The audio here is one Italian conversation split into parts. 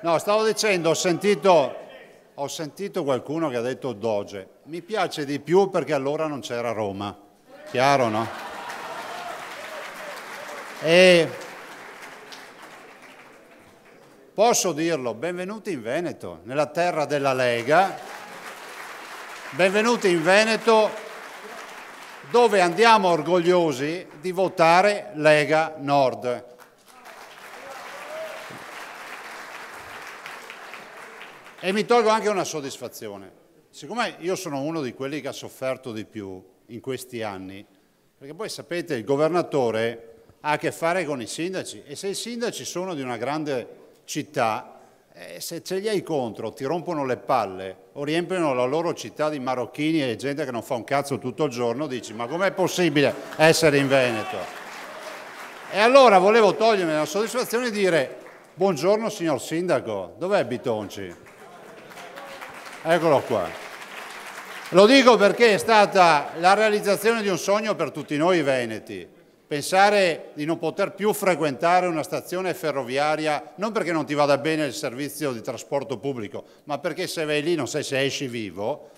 No, stavo dicendo, ho sentito, ho sentito qualcuno che ha detto Doge. Mi piace di più perché allora non c'era Roma. Chiaro, no? E posso dirlo, benvenuti in Veneto, nella terra della Lega. Benvenuti in Veneto dove andiamo orgogliosi di votare Lega Nord e mi tolgo anche una soddisfazione. Siccome io sono uno di quelli che ha sofferto di più in questi anni, perché poi sapete il governatore ha a che fare con i sindaci e se i sindaci sono di una grande città, eh, se ce li hai contro ti rompono le palle o riempiono la loro città di marocchini e gente che non fa un cazzo tutto il giorno, dici ma com'è possibile essere in Veneto? E allora volevo togliermi la soddisfazione e dire buongiorno signor sindaco, dov'è Bitonci? Eccolo qua. Lo dico perché è stata la realizzazione di un sogno per tutti noi veneti. Pensare di non poter più frequentare una stazione ferroviaria non perché non ti vada bene il servizio di trasporto pubblico, ma perché se vai lì non sai se esci vivo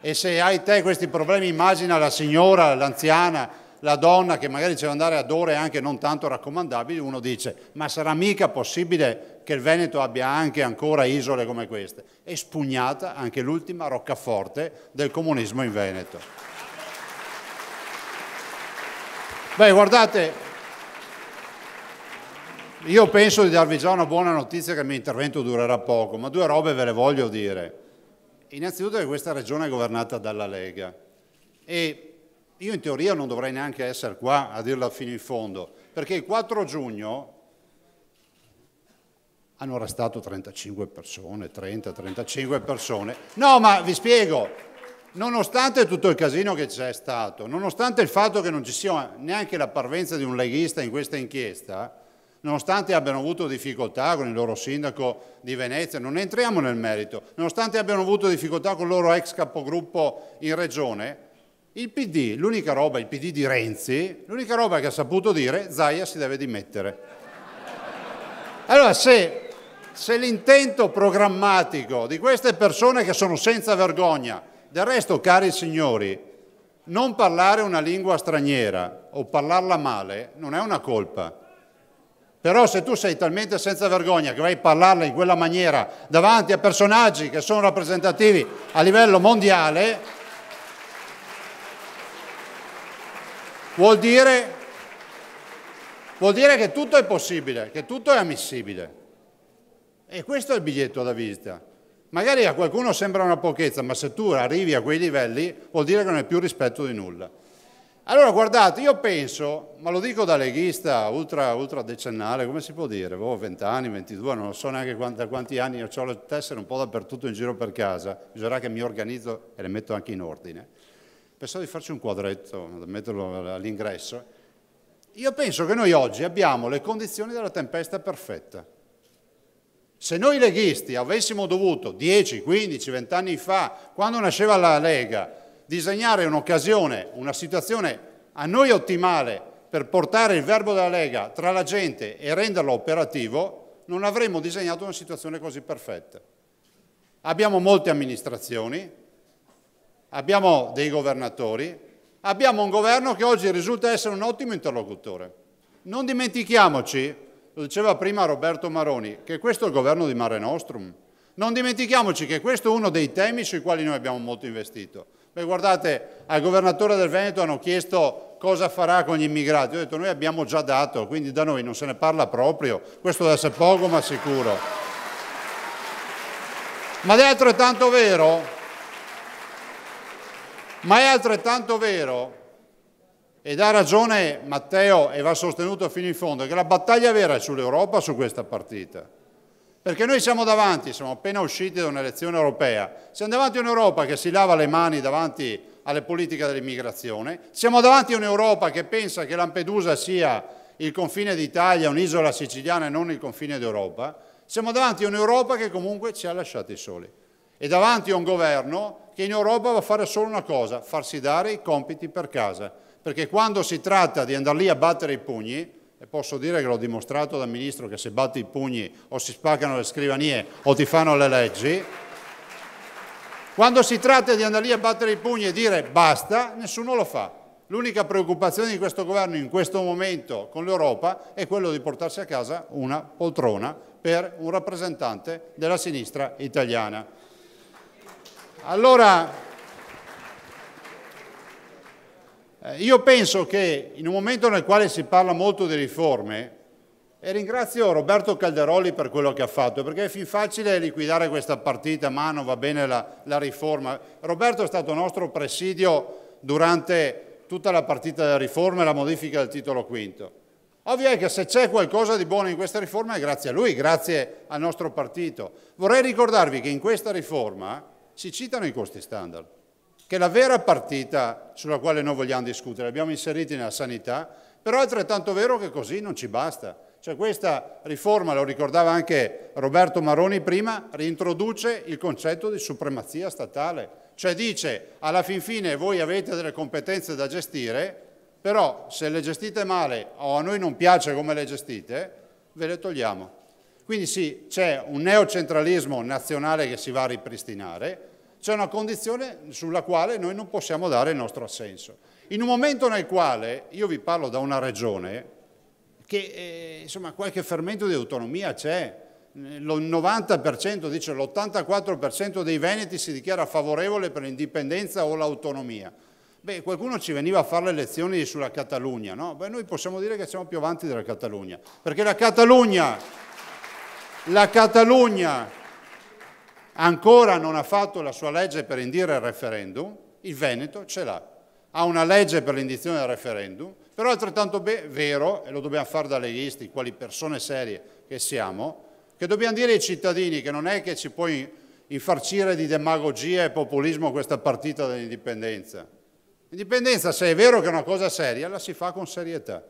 e se hai te questi problemi immagina la signora, l'anziana, la donna che magari ci deve andare ad ore anche non tanto raccomandabili, uno dice ma sarà mica possibile che il Veneto abbia anche ancora isole come queste. È spugnata anche l'ultima roccaforte del comunismo in Veneto. Beh, guardate, io penso di darvi già una buona notizia che il mio intervento durerà poco, ma due robe ve le voglio dire. Innanzitutto che questa regione è governata dalla Lega e io in teoria non dovrei neanche essere qua a dirla fino in fondo, perché il 4 giugno hanno arrestato 35 persone, 30-35 persone. No, ma vi spiego, nonostante tutto il casino che c'è stato, nonostante il fatto che non ci sia neanche la parvenza di un leghista in questa inchiesta, nonostante abbiano avuto difficoltà con il loro sindaco di Venezia, non entriamo nel merito, nonostante abbiano avuto difficoltà con il loro ex capogruppo in regione, il PD, l'unica roba, il PD di Renzi, l'unica roba che ha saputo dire, Zaia si deve dimettere. Allora se se l'intento programmatico di queste persone che sono senza vergogna, del resto cari signori, non parlare una lingua straniera o parlarla male non è una colpa. Però se tu sei talmente senza vergogna che vai a parlarla in quella maniera davanti a personaggi che sono rappresentativi a livello mondiale, vuol dire, vuol dire che tutto è possibile, che tutto è ammissibile. E questo è il biglietto da visita. Magari a qualcuno sembra una pochezza, ma se tu arrivi a quei livelli vuol dire che non hai più rispetto di nulla. Allora guardate, io penso, ma lo dico da leghista ultra, ultra decennale, come si può dire? Ho oh, 20 anni, 22, non so neanche quanti, quanti anni, io ho le tessere un po' dappertutto in giro per casa, bisognerà che mi organizzo e le metto anche in ordine. Pensavo di farci un quadretto, da metterlo all'ingresso. Io penso che noi oggi abbiamo le condizioni della tempesta perfetta. Se noi leghisti avessimo dovuto 10, 15, 20 anni fa, quando nasceva la Lega, disegnare un'occasione, una situazione a noi ottimale per portare il verbo della Lega tra la gente e renderlo operativo, non avremmo disegnato una situazione così perfetta. Abbiamo molte amministrazioni, abbiamo dei governatori, abbiamo un governo che oggi risulta essere un ottimo interlocutore. Non dimentichiamoci lo diceva prima Roberto Maroni, che questo è il governo di Mare Nostrum. Non dimentichiamoci che questo è uno dei temi sui quali noi abbiamo molto investito. Beh, guardate, al governatore del Veneto hanno chiesto cosa farà con gli immigrati. Io ho detto noi abbiamo già dato, quindi da noi non se ne parla proprio. Questo deve essere poco ma sicuro. Ma è altrettanto vero, ma è altrettanto vero ed ha ragione Matteo, e va sostenuto fino in fondo, che la battaglia vera è sull'Europa su questa partita. Perché noi siamo davanti, siamo appena usciti da un'elezione europea, siamo davanti a un'Europa che si lava le mani davanti alle politiche dell'immigrazione, siamo davanti a un'Europa che pensa che Lampedusa sia il confine d'Italia, un'isola siciliana e non il confine d'Europa, siamo davanti a un'Europa che comunque ci ha lasciati soli e davanti a un governo che in Europa va a fare solo una cosa, farsi dare i compiti per casa perché quando si tratta di andare lì a battere i pugni, e posso dire che l'ho dimostrato da ministro che se batti i pugni o si spaccano le scrivanie o ti fanno le leggi, quando si tratta di andare lì a battere i pugni e dire basta, nessuno lo fa. L'unica preoccupazione di questo governo in questo momento con l'Europa è quello di portarsi a casa una poltrona per un rappresentante della sinistra italiana. Allora, Eh, io penso che in un momento nel quale si parla molto di riforme, e ringrazio Roberto Calderoli per quello che ha fatto, perché è fin facile liquidare questa partita, ma non va bene la, la riforma. Roberto è stato nostro presidio durante tutta la partita della riforma e la modifica del titolo quinto. Ovvio è che se c'è qualcosa di buono in questa riforma è grazie a lui, grazie al nostro partito. Vorrei ricordarvi che in questa riforma si citano i costi standard che la vera partita sulla quale noi vogliamo discutere, l'abbiamo inserita nella sanità, però è altrettanto vero che così non ci basta. Cioè questa riforma, lo ricordava anche Roberto Maroni prima, reintroduce il concetto di supremazia statale. Cioè dice, alla fin fine voi avete delle competenze da gestire, però se le gestite male o a noi non piace come le gestite, ve le togliamo. Quindi sì, c'è un neocentralismo nazionale che si va a ripristinare, c'è una condizione sulla quale noi non possiamo dare il nostro assenso. In un momento nel quale io vi parlo da una regione che eh, insomma qualche fermento di autonomia c'è, il eh, 90%, dice l'84% dei veneti si dichiara favorevole per l'indipendenza o l'autonomia. Beh, qualcuno ci veniva a fare le lezioni sulla Catalogna, no? Beh, noi possiamo dire che siamo più avanti della Catalogna, perché la Catalogna, la Catalogna ancora non ha fatto la sua legge per indire il referendum, il Veneto ce l'ha. Ha una legge per l'indizione del referendum, però è altrettanto vero, e lo dobbiamo fare da leghisti, quali persone serie che siamo, che dobbiamo dire ai cittadini che non è che ci puoi infarcire di demagogia e populismo questa partita dell'indipendenza. L'indipendenza, se è vero che è una cosa seria, la si fa con serietà.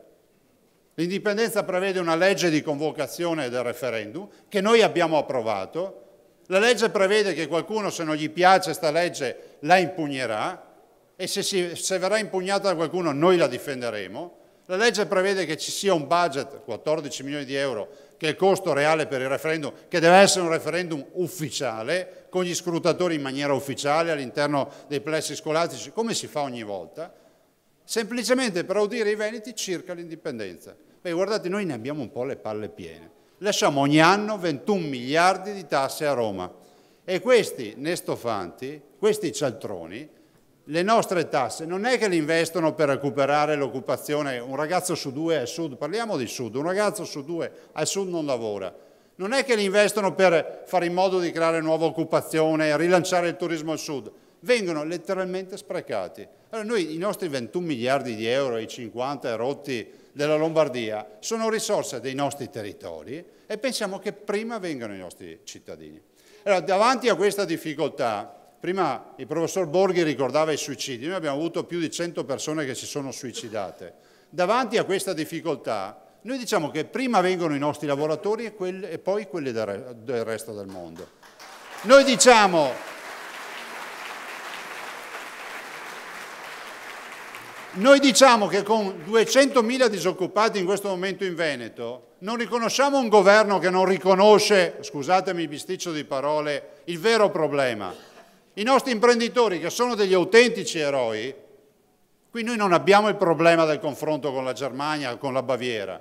L'indipendenza prevede una legge di convocazione del referendum che noi abbiamo approvato la legge prevede che qualcuno, se non gli piace questa legge, la impugnerà e se, si, se verrà impugnata da qualcuno noi la difenderemo. La legge prevede che ci sia un budget, 14 milioni di euro, che è il costo reale per il referendum, che deve essere un referendum ufficiale, con gli scrutatori in maniera ufficiale all'interno dei plessi scolastici, come si fa ogni volta, semplicemente per audire i Veneti circa l'indipendenza. Beh, guardate, noi ne abbiamo un po' le palle piene lasciamo ogni anno 21 miliardi di tasse a Roma e questi nestofanti, questi cialtroni, le nostre tasse non è che le investono per recuperare l'occupazione, un ragazzo su due al sud, parliamo di sud, un ragazzo su due al sud non lavora, non è che le investono per fare in modo di creare nuova occupazione, rilanciare il turismo al sud, vengono letteralmente sprecati. Allora noi i nostri 21 miliardi di euro, i 50 rotti della Lombardia sono risorse dei nostri territori e pensiamo che prima vengano i nostri cittadini. Allora, davanti a questa difficoltà, prima il professor Borghi ricordava i suicidi, noi abbiamo avuto più di 100 persone che si sono suicidate. Davanti a questa difficoltà, noi diciamo che prima vengono i nostri lavoratori e, poi quelli del resto del mondo. Noi diciamo Noi diciamo che con 200.000 disoccupati in questo momento in Veneto non riconosciamo un governo che non riconosce, scusatemi il bisticcio di parole, il vero problema. I nostri imprenditori che sono degli autentici eroi, qui noi non abbiamo il problema del confronto con la Germania, con la Baviera,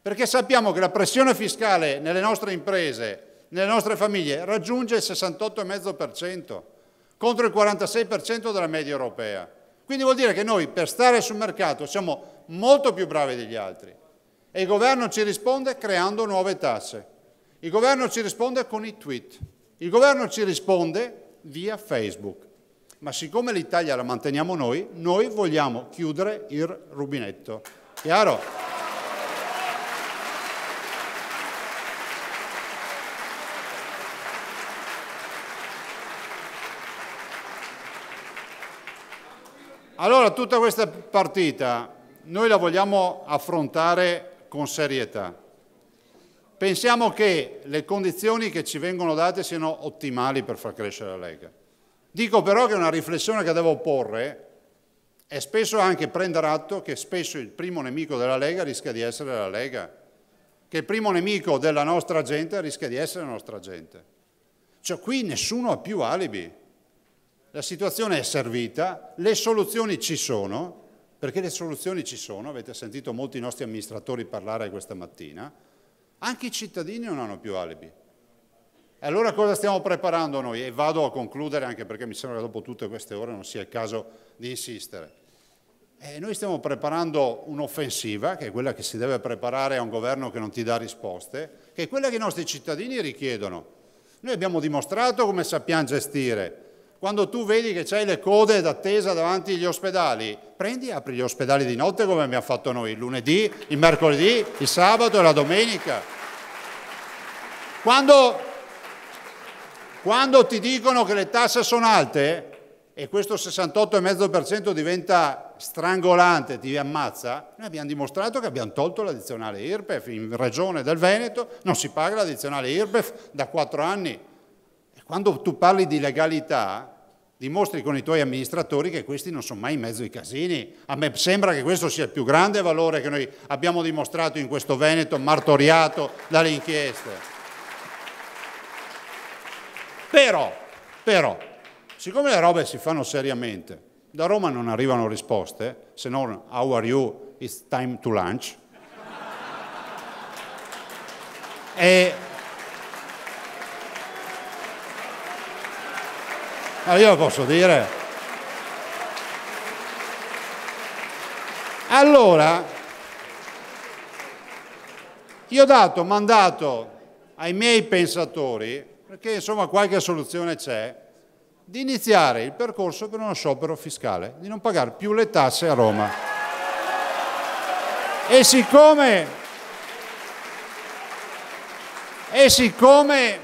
perché sappiamo che la pressione fiscale nelle nostre imprese nelle nostre famiglie raggiunge il 68,5% contro il 46% della media europea. Quindi vuol dire che noi per stare sul mercato siamo molto più bravi degli altri e il governo ci risponde creando nuove tasse, il governo ci risponde con i tweet, il governo ci risponde via Facebook. Ma siccome l'Italia la manteniamo noi, noi vogliamo chiudere il rubinetto. Chiaro? Allora tutta questa partita noi la vogliamo affrontare con serietà. Pensiamo che le condizioni che ci vengono date siano ottimali per far crescere la Lega. Dico però che una riflessione che devo porre è spesso anche prendere atto che spesso il primo nemico della Lega rischia di essere la Lega, che il primo nemico della nostra gente rischia di essere la nostra gente. Cioè qui nessuno ha più alibi la situazione è servita, le soluzioni ci sono, perché le soluzioni ci sono, avete sentito molti nostri amministratori parlare questa mattina, anche i cittadini non hanno più alibi. E allora cosa stiamo preparando noi? E vado a concludere anche perché mi sembra che dopo tutte queste ore non sia il caso di insistere. E noi stiamo preparando un'offensiva, che è quella che si deve preparare a un governo che non ti dà risposte, che è quella che i nostri cittadini richiedono. Noi abbiamo dimostrato come sappiamo gestire, quando tu vedi che c'hai le code d'attesa davanti agli ospedali, prendi e apri gli ospedali di notte come abbiamo fatto noi, il lunedì, il mercoledì, il sabato e la domenica. Quando, quando ti dicono che le tasse sono alte e questo 68,5% diventa strangolante ti ammazza, noi abbiamo dimostrato che abbiamo tolto l'addizionale IRPEF in regione del Veneto, non si paga l'addizionale IRPEF da quattro anni. quando tu parli di legalità, dimostri con i tuoi amministratori che questi non sono mai in mezzo ai casini. A me sembra che questo sia il più grande valore che noi abbiamo dimostrato in questo Veneto martoriato dalle inchieste. Però, però, siccome le robe si fanno seriamente, da Roma non arrivano risposte, se non how are you, it's time to lunch. e Ma eh, io lo posso dire. Allora, io ho dato mandato ai miei pensatori, perché insomma qualche soluzione c'è, di iniziare il percorso per uno sciopero fiscale, di non pagare più le tasse a Roma. E siccome, e siccome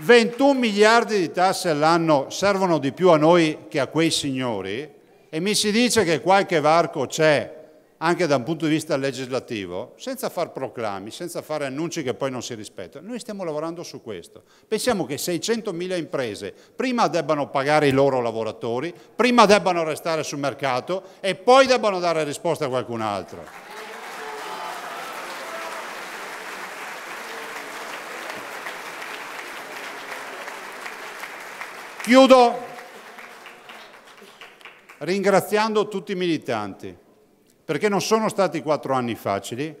21 miliardi di tasse all'anno servono di più a noi che a quei signori e mi si dice che qualche varco c'è anche da un punto di vista legislativo, senza far proclami, senza fare annunci che poi non si rispettano. Noi stiamo lavorando su questo. Pensiamo che 600.000 imprese prima debbano pagare i loro lavoratori, prima debbano restare sul mercato e poi debbano dare risposta a qualcun altro. Chiudo ringraziando tutti i militanti, perché non sono stati quattro anni facili,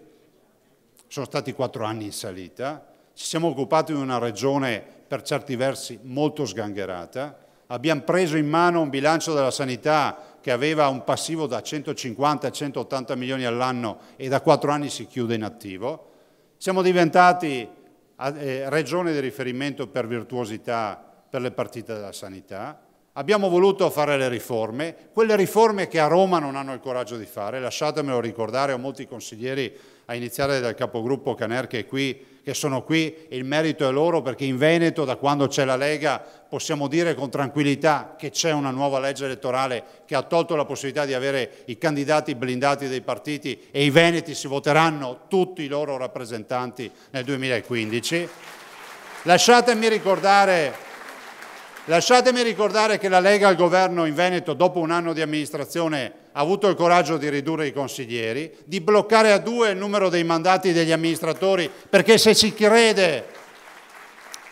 sono stati quattro anni in salita, ci siamo occupati di una regione per certi versi molto sgangherata, abbiamo preso in mano un bilancio della sanità che aveva un passivo da 150 a 180 milioni all'anno e da quattro anni si chiude in attivo, siamo diventati eh, regione di riferimento per virtuosità per le partite della sanità, abbiamo voluto fare le riforme, quelle riforme che a Roma non hanno il coraggio di fare, lasciatemelo ricordare, ho molti consiglieri a iniziare dal capogruppo Caner che, qui, che sono qui, il merito è loro perché in Veneto da quando c'è la Lega possiamo dire con tranquillità che c'è una nuova legge elettorale che ha tolto la possibilità di avere i candidati blindati dei partiti e i Veneti si voteranno tutti i loro rappresentanti nel 2015. Lasciatemi ricordare Lasciatemi ricordare che la Lega al governo in Veneto, dopo un anno di amministrazione, ha avuto il coraggio di ridurre i consiglieri, di bloccare a due il numero dei mandati degli amministratori, perché se si crede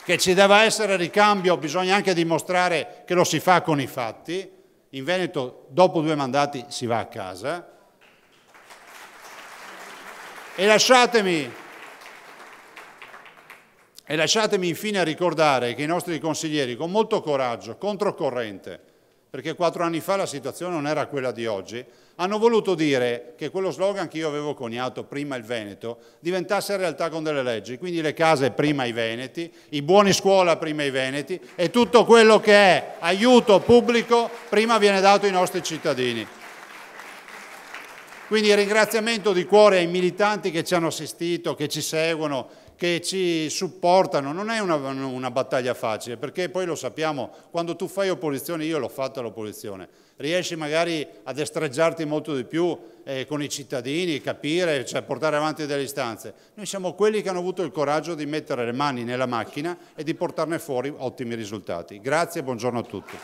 che ci debba essere ricambio bisogna anche dimostrare che lo si fa con i fatti. In Veneto dopo due mandati si va a casa. E lasciatemi e lasciatemi infine ricordare che i nostri consiglieri, con molto coraggio, controcorrente, perché quattro anni fa la situazione non era quella di oggi, hanno voluto dire che quello slogan che io avevo coniato prima il Veneto diventasse realtà con delle leggi, quindi le case prima i Veneti, i buoni scuola prima i Veneti e tutto quello che è aiuto pubblico prima viene dato ai nostri cittadini. Quindi ringraziamento di cuore ai militanti che ci hanno assistito, che ci seguono, che ci supportano, non è una, una, battaglia facile, perché poi lo sappiamo, quando tu fai opposizione, io l'ho fatta l'opposizione, riesci magari ad estreggiarti molto di più eh, con i cittadini, capire, cioè portare avanti delle istanze. Noi siamo quelli che hanno avuto il coraggio di mettere le mani nella macchina e di portarne fuori ottimi risultati. Grazie e buongiorno a tutti.